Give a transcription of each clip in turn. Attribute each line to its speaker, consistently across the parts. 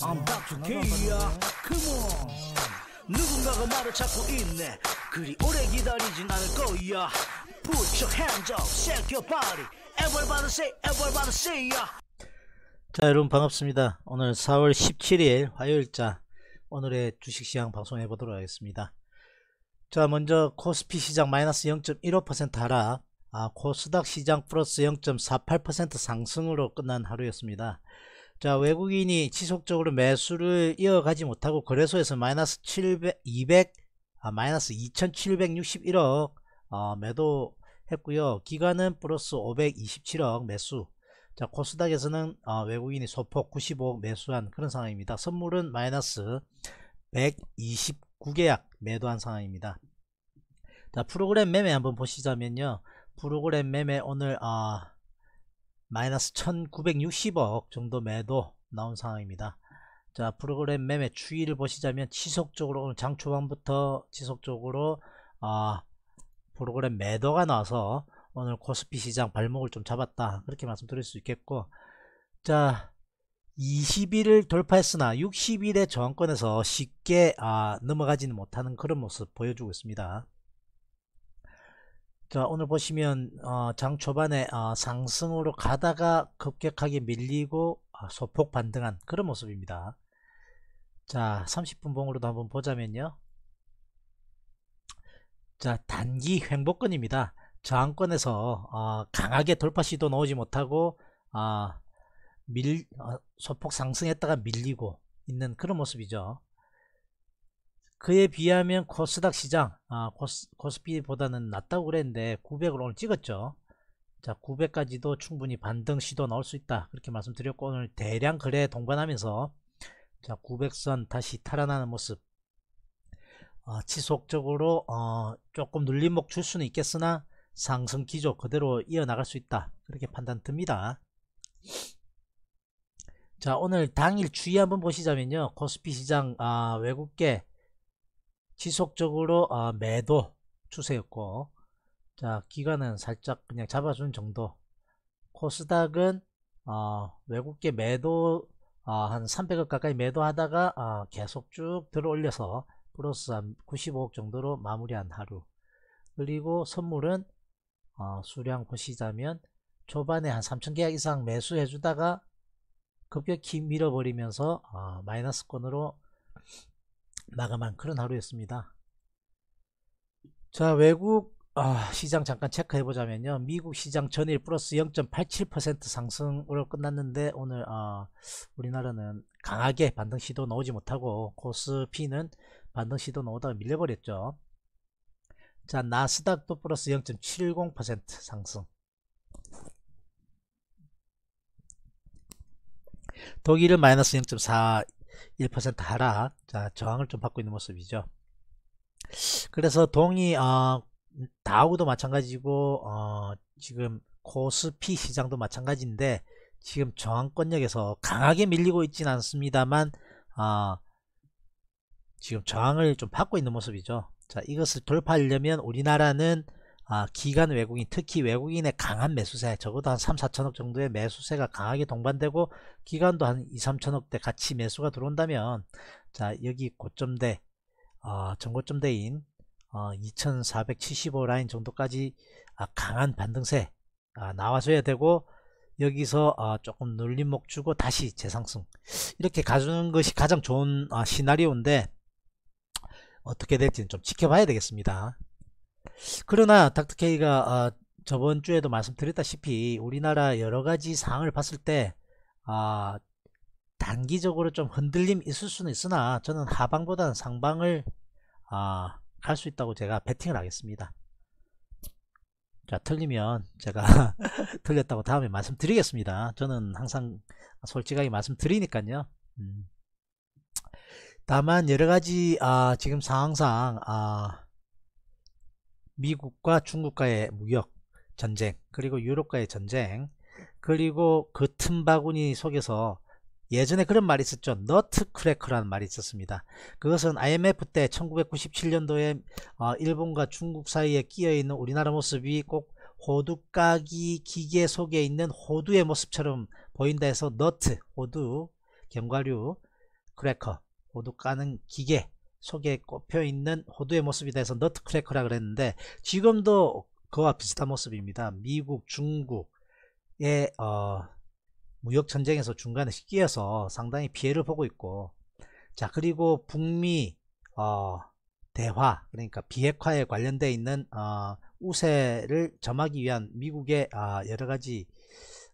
Speaker 1: I'm back to K야 Come on 누군가가 나를 찾고 있네 그리 오래 기다리진 않을 거야 Put your hands up, shake your body Everybody say, everybody say yeah. 자 여러분 반갑습니다 오늘 4월 17일 화요일자 오늘의 주식시장 방송해 보도록 하겠습니다 자 먼저 코스피 시장 마이너스 0.15% 하락 아, 코스닥 시장 플러스 0.48% 상승으로 끝난 하루였습니다. 자 외국인이 지속적으로 매수를 이어가지 못하고 거래소에서 마이너스 700, 200, 아, 마이너스 2761억 어, 매도했고요. 기간은 플러스 527억 매수. 자 코스닥에서는 어, 외국인이 소폭 95억 매수한 그런 상황입니다. 선물은 마이너스 129계약 매도한 상황입니다. 자 프로그램 매매 한번 보시자면요. 프로그램 매매 오늘 아 마이너스 1960억 정도 매도 나온 상황입니다. 자 프로그램 매매 추이를 보시자면 지속적으로 오늘 장 초반부터 지속적으로 아 프로그램 매도가 나서 와 오늘 코스피 시장 발목을 좀 잡았다 그렇게 말씀드릴 수 있겠고 자 20일을 돌파했으나 60일의 저항권에서 쉽게 아, 넘어가지는 못하는 그런 모습 보여주고 있습니다. 자 오늘 보시면 어, 장 초반에 어, 상승으로 가다가 급격하게 밀리고 어, 소폭 반등한 그런 모습입니다 자 30분 봉으로도 한번 보자면요 자 단기 횡보권입니다 저항권에서 어, 강하게 돌파 시도 나오지 못하고 어, 밀, 어, 소폭 상승했다가 밀리고 있는 그런 모습이죠 그에 비하면 코스닥 시장 아, 코스, 코스피보다는 낮다고 그랬는데 900을 오늘 찍었죠 자 900까지도 충분히 반등 시도 나올 수 있다 그렇게 말씀드렸고 오늘 대량 거래 동반하면서 자 900선 다시 탈환하는 모습 어, 지속적으로 어, 조금 눌림목 줄 수는 있겠으나 상승 기조 그대로 이어나갈 수 있다 그렇게 판단 듭니다 자 오늘 당일 주의 한번 보시자면요 코스피 시장 아, 외국계 지속적으로 아, 매도 추세였고 자 기간은 살짝 그냥 잡아준 정도 코스닥은 어, 외국계 매도 어, 한 300억 가까이 매도하다가 어, 계속 쭉 들어올려서 플러스 한 95억 정도로 마무리한 하루 그리고 선물은 어, 수량 보시자면 초반에 한3 0 0 0개 이상 매수해주다가 급격히 밀어버리면서 어, 마이너스권으로 마감한 그런 하루였습니다. 자 외국 아, 시장 잠깐 체크해보자면요. 미국 시장 전일 플러스 0.87% 상승으로 끝났는데 오늘 아, 우리나라는 강하게 반등 시도 나오지 못하고 코스피는 반등 시도 나오다가 밀려버렸죠. 자 나스닥도 플러스 0.70% 상승 독일은 마이너스 0.4 1% 하락 자 저항을 좀 받고 있는 모습이죠 그래서 동이 어, 다우도 마찬가지고 어, 지금 코스피 시장도 마찬가지인데 지금 저항권역에서 강하게 밀리고 있지 않습니다만 어, 지금 저항을 좀 받고 있는 모습이죠 자 이것을 돌파하려면 우리나라는 아, 기간 외국인 특히 외국인의 강한 매수세 적어도 한 3, 4천억 정도의 매수세가 강하게 동반되고 기간도 한 2, 3천억대 같이 매수가 들어온다면 자 여기 고점대 어, 전고점대인 어, 2475 라인 정도까지 아, 강한 반등세 아, 나와줘야 되고 여기서 어, 조금 눌림목 주고 다시 재상승 이렇게 가주는 것이 가장 좋은 아, 시나리오인데 어떻게 될지는 좀 지켜봐야 되겠습니다. 그러나 닥터케이가 어, 아, 저번 주에도 말씀드렸다시피 우리나라 여러가지 상황을 봤을 때 어, 단기적으로 좀 흔들림 있을 수는 있으나 저는 하방보다는 상방을 어, 아, 갈수 있다고 제가 배팅을 하겠습니다 자 틀리면 제가 틀렸다고 다음에 말씀드리겠습니다 저는 항상 솔직하게 말씀드리니까요 음. 다만 여러가지 아, 지금 상황상 아, 미국과 중국과의 무역 전쟁 그리고 유럽과의 전쟁 그리고 그 틈바구니 속에서 예전에 그런 말이 있었죠 너트크래커라는 말이 있었습니다 그것은 IMF 때 1997년도에 어, 일본과 중국 사이에 끼어있는 우리나라 모습이 꼭 호두까기 기계 속에 있는 호두의 모습처럼 보인다 해서 너트, 호두, 견과류, 크래커, 호두 까는 기계 속에 꼽혀 있는 호두의 모습에 대해서 너트크래커라 그랬는데 지금도 그와 비슷한 모습입니다. 미국, 중국의 어, 무역 전쟁에서 중간에 끼어서 상당히 피해를 보고 있고 자 그리고 북미 어, 대화 그러니까 비핵화에 관련되어 있는 어, 우세를 점하기 위한 미국의 아, 여러 가지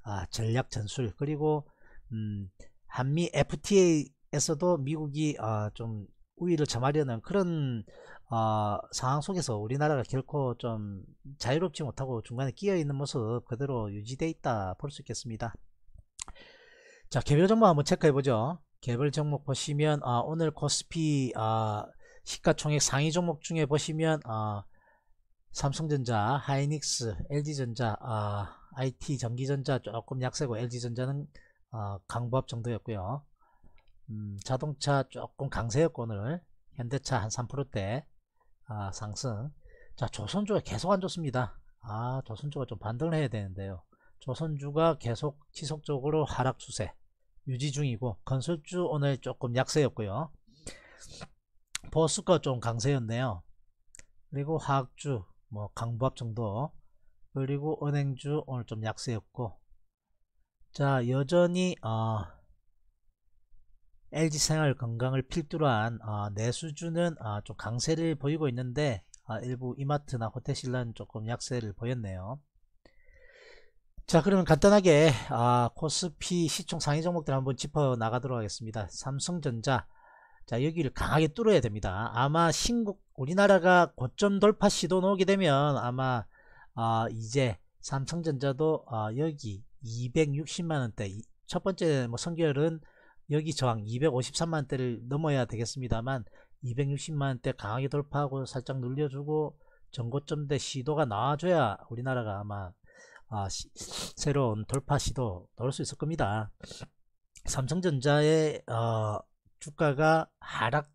Speaker 1: 아, 전략 전술 그리고 음, 한미 FTA에서도 미국이 아, 좀 우위를 점하려는 그런 어, 상황 속에서 우리나라가 결코 좀 자유롭지 못하고 중간에 끼어 있는 모습 그대로 유지되어 있다 볼 수 있겠습니다. 자 개별 정보 한번 체크해 보죠. 개별 종목 보시면 아, 오늘 코스피 아, 시가총액 상위 종목 중에 보시면 아, 삼성전자, 하이닉스, LG전자, IT 아, 전기전자 조금 약세고 LG전자는 아, 강보합 정도였고요. 음, 자동차 조금 강세 여건을 현대차 한 3%대 아, 상승 자 조선주가 계속 안 좋습니다 아 조선주가 좀 반등을 해야 되는데요 조선주가 계속 지속적으로 하락 추세 유지 중이고 건설주 오늘 조금 약세였고요 보수가 좀 강세였네요 그리고 화학주 뭐 강부합 정도 그리고 은행주 오늘 좀 약세였고 자 여전히 어, LG생활 건강을 필두로 한 아, 어, 내수주는 아, 어, 좀 강세를 보이고 있는데 아, 일부 이마트나 호텔신라는 조금 약세를 보였네요. 자 그러면 간단하게 아, 코스피 시총 상위 종목들 한번 짚어 나가도록 하겠습니다. 삼성전자 자 여기를 강하게 뚫어야 됩니다. 아마 신국 우리나라가 고점 돌파 시도 나오게 되면 아마 아, 이제 삼성전자도 아, 여기 260만원대 첫 번째 뭐 선결은 여기 저항 253만대를 넘어야 되겠습니다만 260만대 강하게 돌파하고 살짝 눌려주고 전고점대 시도가 나와줘야 우리나라가 아마 아, 시, 새로운 돌파 시도 넣을 수 있을 겁니다. 삼성전자의 어, 주가가 하락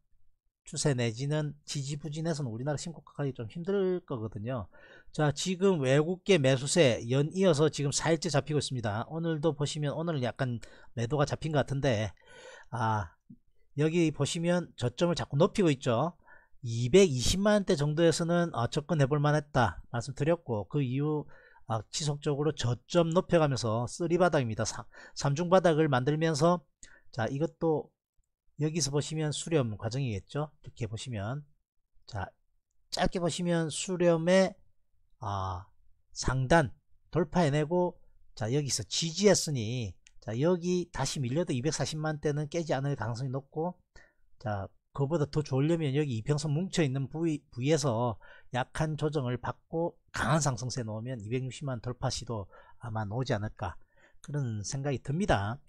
Speaker 1: 추세 내지는 지지부진해서는 우리나라 신고가기 좀 힘들 거거든요. 자 지금 외국계 매수세 연이어서 지금 4일째 잡히고 있습니다. 오늘도 보시면 오늘은 약간 매도가 잡힌 것 같은데 아 여기 보시면 저점을 자꾸 높이고 있죠. 220만원대 정도에서는 아, 접근해 볼 만했다 말씀드렸고 그 이후 아, 지속적으로 저점 높여가면서 쓰리바닥입니다. 3중바닥을 만들면서 자 이것도 여기서 보시면 수렴 과정이겠죠 이렇게 보시면 자 짧게 보시면 수렴의 아, 상단 돌파해내고 자 여기서 지지했으니 자 여기 다시 밀려도 240만대는 깨지 않을 가능성이 높고 자 그보다 더 좋으려면 여기 이평선 뭉쳐있는 부위, 부위에서 약한 조정을 받고 강한 상승세 놓으면 260만 돌파 시도 아마 나오지 않을까 그런 생각이 듭니다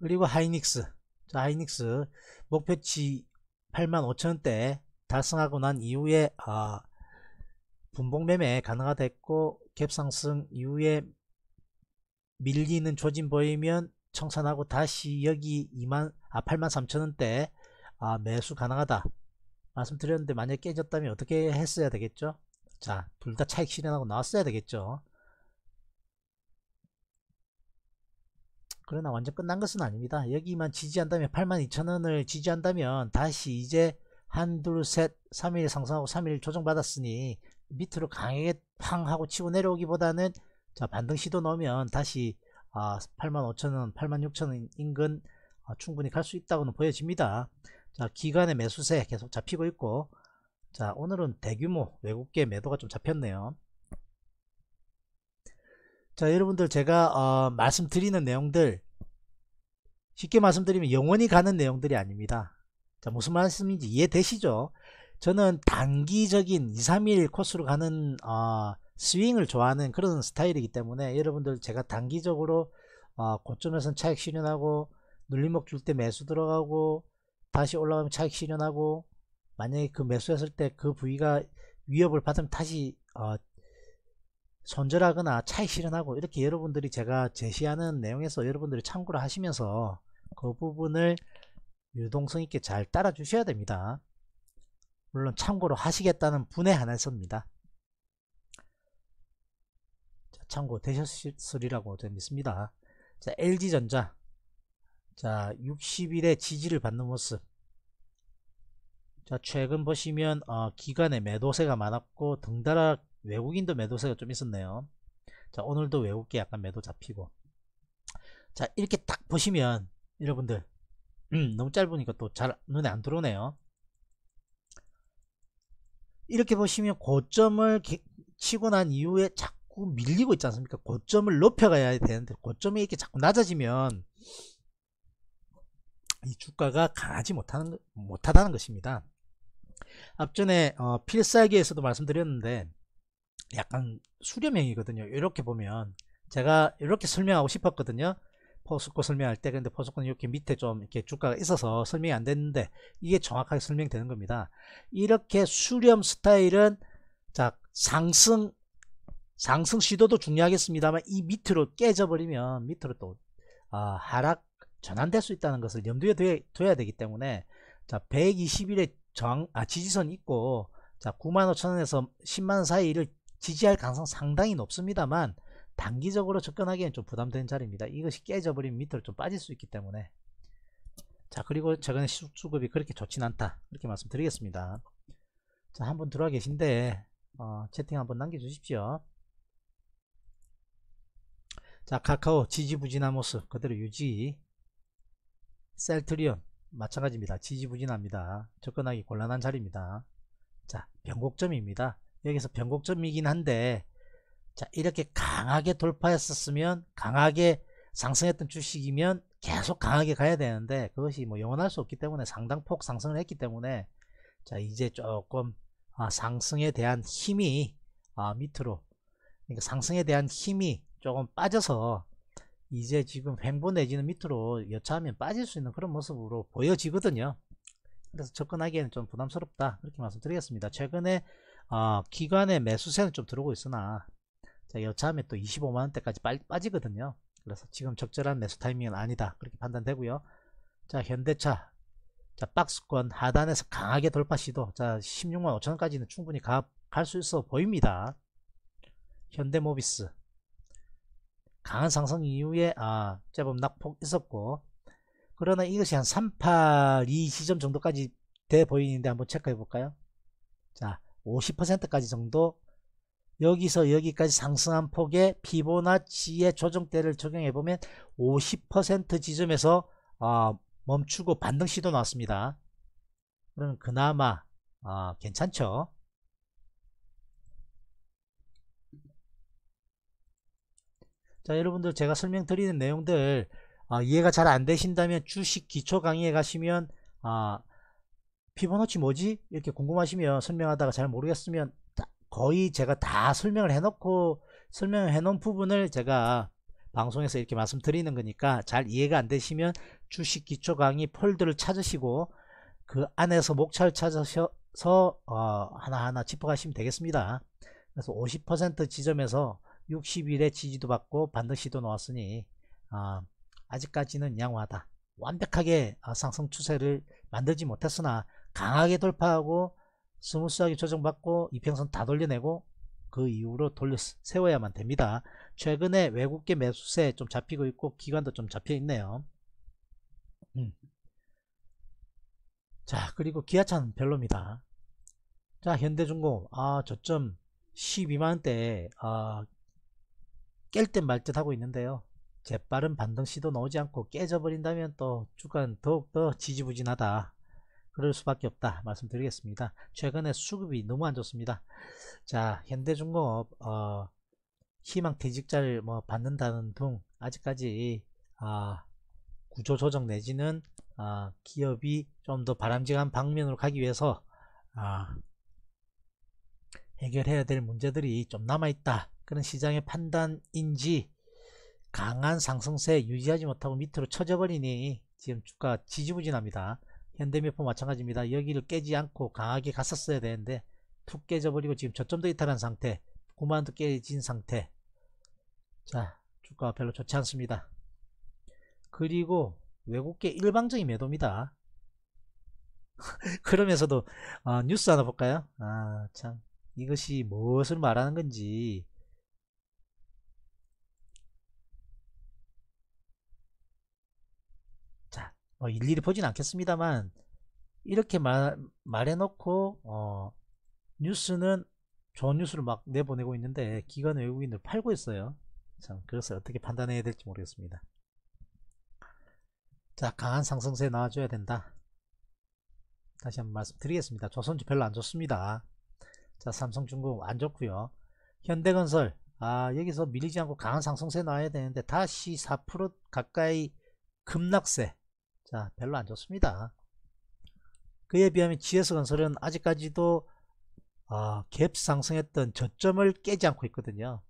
Speaker 1: 그리고 하이닉스 자, 하이닉스 목표치 85,000원대 달성하고 난 이후에 아, 분봉 매매 가능하다 했고 갭상승 이후에 밀리는 조짐 보이면 청산하고 다시 여기 2만 아 83,000원대 아, 매수 가능하다 말씀드렸는데 만약 깨졌다면 어떻게 했어야 되겠죠 자둘 다 차익 실현하고 나왔어야 되겠죠 그러나 완전 끝난 것은 아닙니다. 여기만 지지한다면 82,000원을 지지한다면 다시 이제 한, 둘, 셋, 3일 상승하고 3일 조정받았으니 밑으로 강하게 팡 하고 치고 내려오기보다는 자 반등 시도 넣으면 다시 85,000원, 86,000원 인근 충분히 갈 수 있다고는 보여집니다. 자 기간의 매수세 계속 잡히고 있고 자 오늘은 대규모 외국계 매도가 좀 잡혔네요. 자 여러분들 제가 어, 말씀드리는 내용들 쉽게 말씀드리면 영원히 가는 내용들이 아닙니다 자 무슨 말씀인지 이해되시죠 저는 단기적인 2, 3일 코스로 가는 어, 스윙을 좋아하는 그런 스타일이기 때문에 여러분들 제가 단기적으로 어, 고점에선 차익 실현하고 눌림목 줄 때 매수 들어가고 다시 올라가면 차익 실현하고 만약에 그 매수했을 때 그 부위가 위협을 받으면 다시 어, 손절하거나 차익 실현하고 이렇게 여러분들이 제가 제시하는 내용에서 여러분들이 참고를 하시면서 그 부분을 유동성 있게 잘 따라 주셔야 됩니다 물론 참고로 하시겠다는 분에 한해서입니다 참고 되셨으리라고 저는 믿습니다 자 LG전자 자6 0일의 지지를 받는 모습 자 최근 보시면 어, 기간에 매도세가 많았고 등달아 외국인도 매도세가 좀 있었네요 자 오늘도 외국계 약간 매도 잡히고 자 이렇게 딱 보시면 여러분들 음, 너무 짧으니까 또 잘 눈에 안 들어오네요 이렇게 보시면 고점을 치고 난 이후에 자꾸 밀리고 있지 않습니까 고점을 높여가야 되는데 고점이 이렇게 자꾸 낮아지면 이 주가가 강하지 못하는, 못하다는 것입니다 앞전에 어, 필살기에서도 말씀드렸는데 약간 수렴형이거든요 이렇게 보면 제가 이렇게 설명하고 싶었거든요 포스코 설명할 때 근데 포스코는 이렇게 밑에 좀 이렇게 주가가 있어서 설명이 안 됐는데 이게 정확하게 설명되는 겁니다 이렇게 수렴 스타일은 자 상승 상승 시도도 중요하겠습니다만 이 밑으로 깨져버리면 밑으로 또 아, 하락 전환될 수 있다는 것을 염두에 둬야, 되기 때문에 자 121의 정, 아, 지지선 있고 자 95,000원에서 10만원 사이를 지지할 가능성 상당히 높습니다만 단기적으로 접근하기엔 좀 부담되는 자리입니다. 이것이 깨져버리면 밑으로 좀 빠질 수 있기 때문에 자 그리고 최근에 수급이 그렇게 좋진 않다 이렇게 말씀드리겠습니다. 자 한번 들어와 계신데 어, 채팅 한번 남겨주십시오. 자 카카오 지지부진한 모습 그대로 유지 셀트리온 마찬가지입니다. 지지부진합니다. 접근하기 곤란한 자리입니다. 자 변곡점입니다. 여기서 변곡점이긴 한데 자 이렇게 강하게 돌파했었으면 강하게 상승했던 주식이면 계속 강하게 가야 되는데 그것이 뭐 영원할 수 없기 때문에 상당폭 상승을 했기 때문에 자 이제 조금 아, 상승에 대한 힘이 아, 밑으로 그러니까 상승에 대한 힘이 조금 빠져서 이제 지금 횡보 내지는 밑으로 여차하면 빠질 수 있는 그런 모습으로 보여지거든요 그래서 접근하기에는 좀 부담스럽다 그렇게 말씀드리겠습니다 최근에 어, 기관의 매수세는 좀 들어오고 있으나 자, 여차하면 또 25만원대까지 빨리 빠지거든요 그래서 지금 적절한 매수 타이밍은 아니다 그렇게 판단되고요 자 현대차 자 박스권 하단에서 강하게 돌파 시도 자 16만 5천원까지는 충분히 갈 수 있어 보입니다 현대모비스 강한 상승 이후에 아 제법 낙폭 있었고 그러나 이것이 한 382 시점 정도까지 돼 보이는데 한번 체크해 볼까요 자 50%까지 정도 여기서 여기까지 상승한 폭의 피보나치의 조정대를 적용해 보면 50% 지점에서 어, 멈추고 반등 시도 나왔습니다. 그럼 그나마 어, 괜찮죠? 자 여러분들 제가 설명드리는 내용들 어, 이해가 잘 안되신다면 주식 기초 강의에 가시면 어, 피보나치 뭐지? 이렇게 궁금하시면 설명하다가 잘 모르겠으면 거의 제가 다 설명을 해놓고 설명을 해놓은 부분을 제가 방송에서 이렇게 말씀드리는 거니까 잘 이해가 안 되시면 주식 기초 강의 폴드를 찾으시고 그 안에서 목차를 찾으셔서 어, 하나하나 짚어가시면 되겠습니다. 그래서 50% 지점에서 60일에 지지도 받고 반드시도 나왔으니 어, 아, 아직까지는 양호하다. 완벽하게 어, 상승 추세를 만들지 못했으나 강하게 돌파하고 스무스하게 조정받고 이평선 다 돌려내고 그 이후로 돌려 세워야만 됩니다. 최근에 외국계 매수세 좀 잡히고 있고 기관도 좀 잡혀 있네요. 음. 자 그리고 기아차는 별로입니다. 자 현대중공 아 저점 1 2만원대 아, 깰 듯 말 듯 하고 있는데요. 재빠른 반등 시도 나오지 않고 깨져버린다면 또 주가는 더욱더 지지부진하다. 그럴 수밖에 없다 말씀드리겠습니다. 최근에 수급이 너무 안 좋습니다. 자 현대중공업 어, 희망 퇴직자를 뭐 받는다는 등 아직까지 아, 구조 조정 내지는 아, 기업이 좀 더 바람직한 방면으로 가기 위해서 아, 해결해야 될 문제들이 좀 남아있다. 그런 시장의 판단인지 강한 상승세 유지하지 못하고 밑으로 쳐져버리니 지금 주가 지지부진합니다. 현대미포 마찬가지입니다. 여기를 깨지 않고 강하게 갔었어야 되는데 툭 깨져버리고 지금 저점도 이탈한 상태 9만원도 깨진 상태 자 주가 별로 좋지 않습니다. 그리고 외국계 일방적인 매도입니다. 그러면서도 아, 뉴스 하나 볼까요? 아참 이것이 무엇을 말하는 건지 어, 일일이 보진 않겠습니다만 이렇게 말, 말해놓고 어, 뉴스는 좋은 뉴스를 막 내보내고 있는데 기관 외국인들 팔고 있어요. 참 그래서 어떻게 판단해야 될지 모르겠습니다. 자 강한 상승세 나와줘야 된다. 다시 한번 말씀드리겠습니다. 조선주 별로 안 좋습니다. 자 삼성중공 안 좋고요. 현대건설 아 여기서 밀리지 않고 강한 상승세 나와야 되는데 다시 4% 가까이 급락세 자 별로 안 좋습니다. 그에 비하면 GS건설은 아직까지도 아, 갭 상승했던 저점을 깨지 않고 있거든요.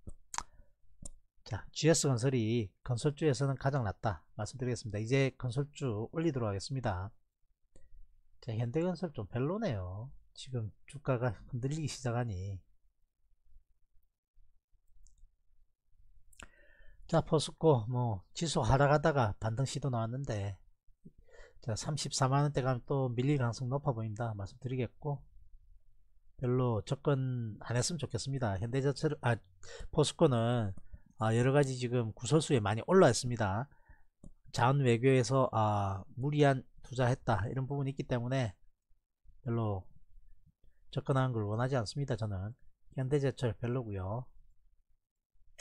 Speaker 1: 자, GS건설이 건설주에서는 가장 낫다 말씀드리겠습니다. 이제 건설주 올리도록 하겠습니다. 자, 현대건설 좀 별로네요. 지금 주가가 흔들리기 시작하니 자 포스코 뭐 지수 하락하다가 반등 시도 나왔는데 자 34만원대 가면 또 밀릴 가능성 높아 보인다 말씀드리겠고 별로 접근 안 했으면 좋겠습니다 현대자철 아 포스코는 아, 여러가지 지금 구설수에 많이 올라왔습니다 자원 외교에서 아, 무리한 투자했다 이런 부분이 있기 때문에 별로 접근하는 걸 원하지 않습니다 저는 현대제철 별로고요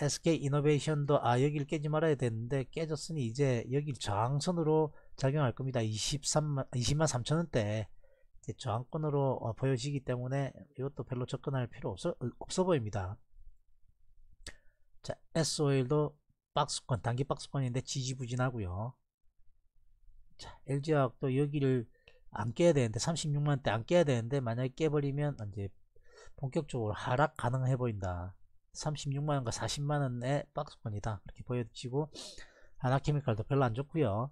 Speaker 1: SK이노베이션도 아 여길 깨지 말아야 되는데 깨졌으니 이제 여길 저항선으로 작용할 겁니다. 23만, 20만 3천원대 저항권으로 어, 보여지기 때문에 이것도 별로 접근할 필요 없어, 없어 보입니다. 자, s o l 도 박스권, 단기 박스권인데 지지부진하고요. 자, LG화학도 여기를 안 깨야 되는데 36만대 안 깨야 되는데 만약에 깨버리면 이제 본격적으로 하락 가능해 보인다. 36만원과 40만원의 박스권이다. 이렇게 보여지고 하나케미칼도 별로 안 좋고요.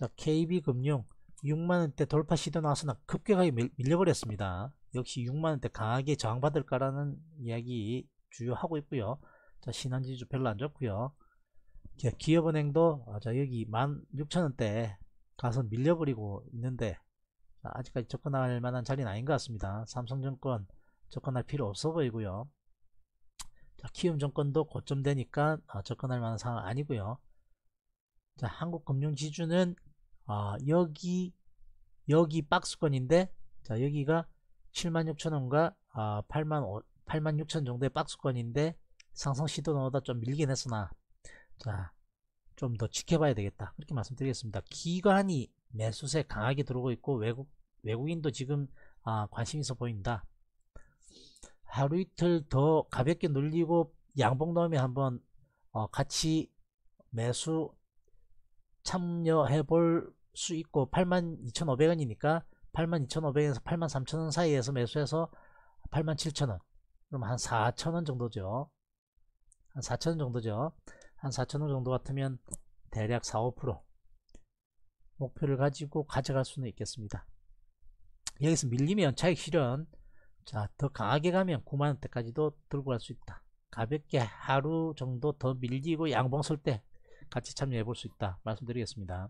Speaker 1: 자, KB금융 6만원대 돌파 시도 나왔으나 급격하게 밀려버렸습니다. 역시 6만원대 강하게 저항받을까라는 이야기 주요하고 있고요. 자, 신한지주 별로 안 좋고요. 기업은행도 아, 자, 여기 16,000원대 가서 밀려버리고 있는데 아직까지 접근할 만한 자리는 아닌 것 같습니다. 삼성증권 접근할 필요 없어 보이고요. 자, 키움증권도 고점 되니까 아, 접근할 만한 상황 아니고요. 자, 한국금융지주는 아, 여기 여기 박스권인데 자 여기가 76,000원과 아, 8 6 0 0 0 정도의 박스권인데 상승 시도넣어다좀 밀긴 했으나 자좀 더 지켜봐야 되겠다 그렇게 말씀드리겠습니다. 기관이 매수세 강하게 들어오고 있고 외국 외국인도 지금 아, 관심 있어 보인다. 하루 이틀 더 가볍게 눌리고 양봉 넣으 한번 어, 같이 매수 참여해 볼수 있고 82,500원이니까 82,500원에서 83,000원 사이에서 매수해서 87,000원 그럼 한 4,000원 정도죠 한 4,000원 정도죠 한 4,000원 정도 같으면 대략 4, 5% 목표를 가지고 가져갈 수는 있겠습니다 여기서 밀리면 차익 실현 자더 강하게 가면 9만원대까지도 들고 갈 수 있다 가볍게 하루 정도 더 밀리고 양봉 쓸때 같이 참여해 볼 수 있다 말씀드리겠습니다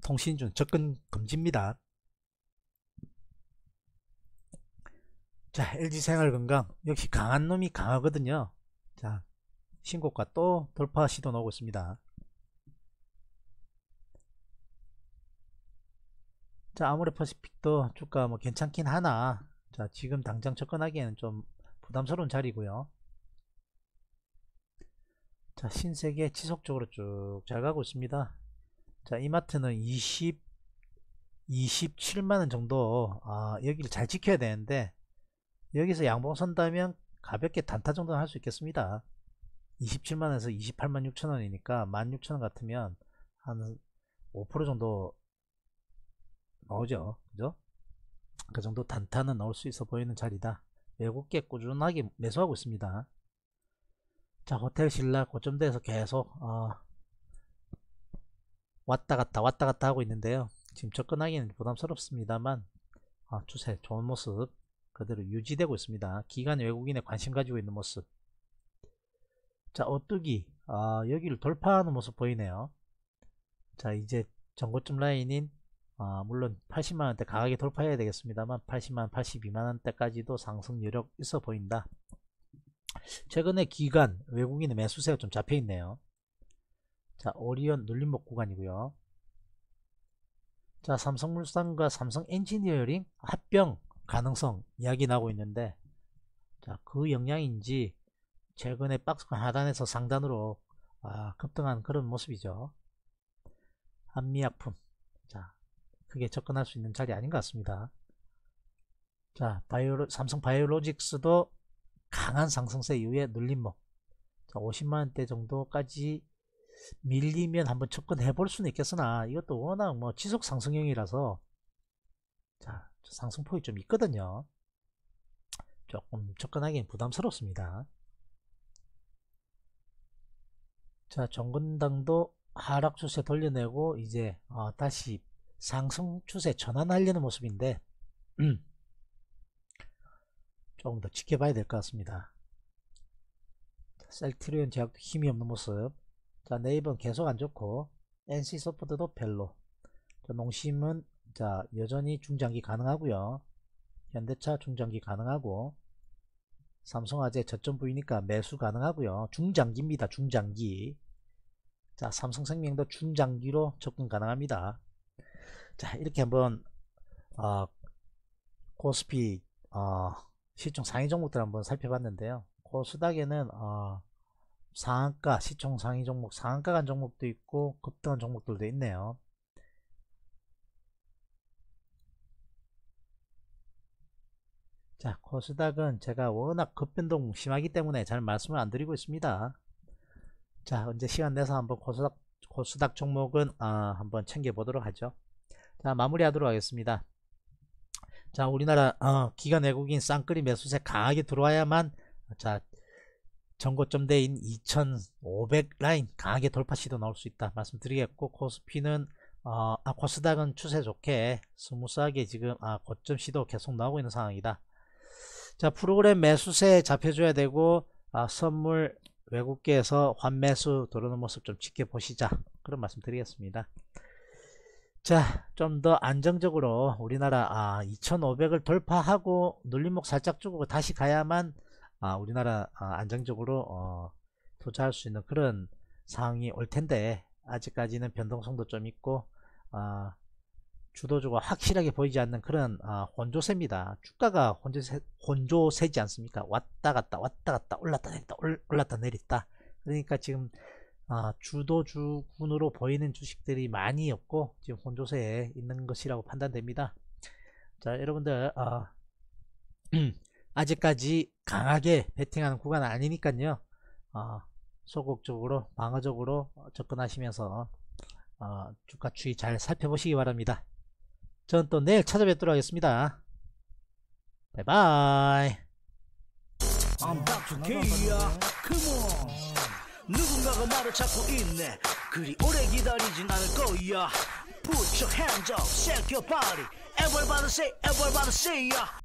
Speaker 1: 통신준 접근 금지입니다. 자 LG생활건강 역시 강한 놈이 강하거든요. 자 신고가 또 돌파 시도 나오고 있습니다. 자아무래퍼시픽도 주가 뭐 괜찮긴 하나 자 지금 당장 접근하기에는 좀 부담스러운 자리고요. 자 신세계 지속적으로 쭉 잘 가고 있습니다. 자 이마트는 20 27만원 정도 아 여기를 잘 지켜야 되는데 여기서 양봉 선다면 가볍게 단타 정도는 할 수 있겠습니다 27만원에서 28만 6천원이니까 16,000원 같으면 한 5% 정도 나오죠 그죠 그 정도 단타는 나올 수 있어 보이는 자리다 외국계 꾸준하게 매수하고 있습니다 자 호텔 신라 고점대에서 계속 어, 왔다 갔다 왔다 갔다 하고 있는데요. 지금 접근하기는 부담스럽습니다만 아, 추세 좋은 모습 그대로 유지되고 있습니다. 기간 외국인의 관심 가지고 있는 모습 자 오뚜기 아, 여기를 돌파하는 모습 보이네요. 자 이제 전고점 라인인 아, 물론 80만원대 강하게 돌파해야 되겠습니다만 80만 82만원대까지도 상승 여력 있어 보인다. 최근에 기간 외국인의 매수세가 좀 잡혀있네요. 자, 오리온 눌림목 구간이고요. 자, 삼성물산과 삼성 엔지니어링 합병 가능성 이야기 나오고 있는데 자, 그 영향인지 최근에 박스 하단에서 상단으로 아, 급등한 그런 모습이죠. 한미약품. 자, 크게 접근할 수 있는 자리 아닌 것 같습니다. 자, 바이오, 삼성 바이오로직스도 강한 상승세 이후에 눌림목. 50만원대 정도까지 밀리면 한번 접근해 볼 수는 있겠으나 이것도 워낙 뭐 지속 상승형이라서 자 상승폭이 좀 있거든요 조금 접근하기엔 부담스럽습니다 자 정근당도 하락 추세 돌려내고 이제 어, 다시 상승 추세 전환하려는 모습인데 음, 조금 더 지켜봐야 될 것 같습니다 셀트리온 제약도 힘이 없는 모습 자 네이버는 계속 안 좋고 NC소프트도 별로 자, 농심은 자 여전히 중장기 가능하고요 현대차 중장기 가능하고 삼성화재 저점 부위니까 매수 가능하고요 중장기입니다 중장기 자 삼성생명도 중장기로 접근 가능합니다 자 이렇게 한번 아, 어, 코스피 어, 시총 상위 종목들 한번 살펴봤는데요 코스닥에는 어, 상한가 시총 상위 종목 상한가 간 종목도 있고 급등한 종목들도 있네요 자 코스닥은 제가 워낙 급변동 심하기 때문에 잘 말씀을 안 드리고 있습니다 자 언제 시간 내서 한번 코스닥 코스닥 종목은 아, 한번 챙겨 보도록 하죠 자 마무리 하도록 하겠습니다 자 우리나라 어, 기관 외국인 쌍끌이 매수세 강하게 들어와야만 자 전고점대인 2500라인 강하게 돌파 시도 나올 수 있다 말씀드리겠고 코스피는 어, 아, 코스닥은 추세 좋게 스무스하게 지금 아, 고점 시도 계속 나오고 있는 상황이다 자 프로그램 매수세 잡혀줘야 되고 아, 선물 외국계에서 환매수 들어오는 모습 좀 지켜보시자 그런 말씀 드리겠습니다 자 좀 더 안정적으로 우리나라 아, 2500을 돌파하고 눌림목 살짝 주고 다시 가야만 아, 우리나라 아, 안정적으로 어, 투자할 수 있는 그런 상황이 올 텐데 아직까지는 변동성도 좀 있고 어, 주도주가 확실하게 보이지 않는 그런 어, 혼조세입니다. 주가가 혼조세, 혼조세지 않습니까? 왔다 갔다 왔다 갔다 올랐다 내렸다 올랐다 내렸다 그러니까 지금 어, 주도주군으로 보이는 주식들이 많이 없고 지금 혼조세에 있는 것이라고 판단됩니다. 자 여러분들 어, 아직까지 강하게 베팅하는 구간은 아니니까요 어, 소극적으로 방어적으로 어, 접근하시면서 어, 주가 추이 잘 살펴보시기 바랍니다 저는 또 내일 찾아뵙도록 하겠습니다 바이바이 e 누군가가 말을 찾고 있네 그리 오래 기다리진 않을 거야 Put your hands up, shake your body Everybody say, everybody say yeah.